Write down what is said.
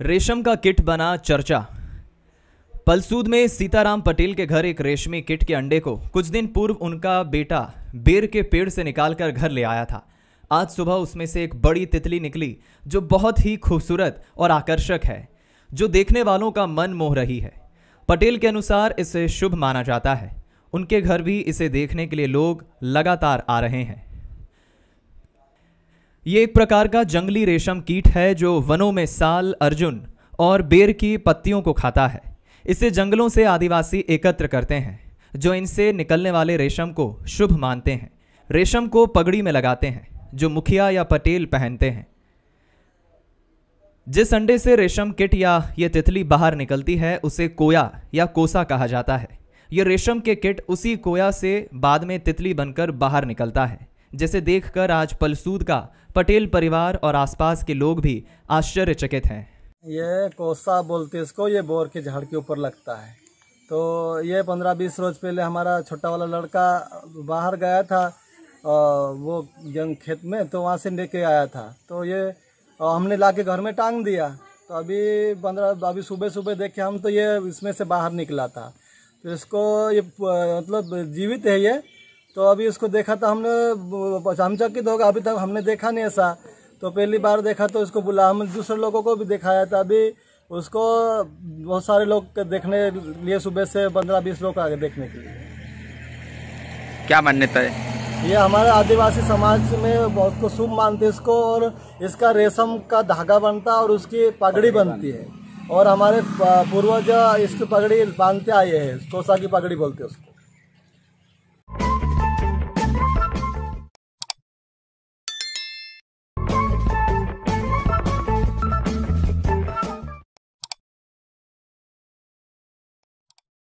रेशम का किट बना चर्चा पलसूद में सीताराम पटेल के घर एक रेशमी किट के अंडे को कुछ दिन पूर्व उनका बेटा बेर के पेड़ से निकालकर घर ले आया था आज सुबह उसमें से एक बड़ी तितली निकली जो बहुत ही खूबसूरत और आकर्षक है जो देखने वालों का मन मोह रही है पटेल के अनुसार इसे शुभ माना जाता है उनके घर भी इसे देखने के लिए लोग लगातार आ रहे हैं ये एक प्रकार का जंगली रेशम कीट है जो वनों में साल अर्जुन और बेर की पत्तियों को खाता है इसे जंगलों से आदिवासी एकत्र करते हैं जो इनसे निकलने वाले रेशम को शुभ मानते हैं रेशम को पगड़ी में लगाते हैं जो मुखिया या पटेल पहनते हैं जिस अंडे से रेशम किट या ये तितली बाहर निकलती है उसे कोया या कोसा कहा जाता है ये रेशम के किट उसी कोया से बाद में तितली बनकर बाहर निकलता है जिसे देखकर आज पलसूद का पटेल परिवार और आसपास के लोग भी आश्चर्यचकित हैं ये कोसा बोलते इसको ये बोर के झाड़ के ऊपर लगता है तो ये पंद्रह बीस रोज पहले हमारा छोटा वाला लड़का बाहर गया था वो जंग खेत में तो वहाँ से लेके आया था तो ये हमने ला के घर में टांग दिया तो अभी पंद्रह अभी सुबह सुबह देखे हम तो ये इसमें से बाहर निकला था तो इसको ये मतलब जीवित है ये तो अभी इसको देखा था तो हमने हम चकित तो होगा अभी तक हमने देखा नहीं ऐसा तो पहली बार देखा तो इसको बुला हमने दूसरे लोगों को भी दिखाया था अभी उसको बहुत सारे लोग देखने लिए सुबह से पंद्रह बीस लोग आगे देखने के लिए क्या मान्यता है ये हमारे आदिवासी समाज में बहुत को शुभ मानते हैं इसको और इसका रेशम का धागा बनता है और उसकी पगड़ी बनती है और हमारे पूर्वज इसकी पगड़ी बांधते आए हैं तोसा की पगड़ी बोलते हैं उसको